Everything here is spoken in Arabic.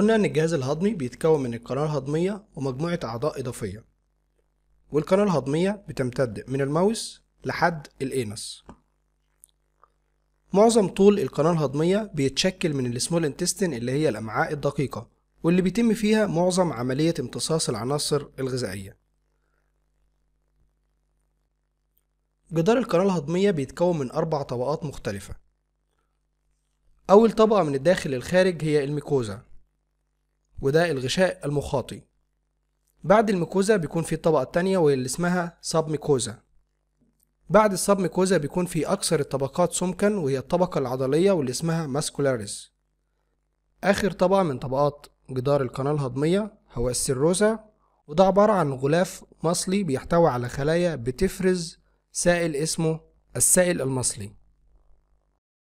قلنا إن الجهاز الهضمي بيتكون من القناة الهضمية ومجموعة أعضاء إضافية والقناة الهضمية بتمتد من الماوس لحد الأنس معظم طول القناة الهضمية بيتشكل من السمول انتستين اللي هي الأمعاء الدقيقة واللي بيتم فيها معظم عملية امتصاص العناصر الغذائية جدار القناة الهضمية بيتكون من أربع طبقات مختلفة أول طبقة من الداخل للخارج هي الميكوزا وده الغشاء المخاطي بعد الميكوزا بيكون في الطبقة التانية وهي اللي اسمها ساب ميكوزا بعد الساب ميكوزا بيكون في أكثر الطبقات سمكا وهي الطبقة العضلية واللي اسمها ماسكولاريز آخر طبقة من طبقات جدار القناة الهضمية هو السيروزا وده عبارة عن غلاف مصلي بيحتوي على خلايا بتفرز سائل اسمه السائل المصلي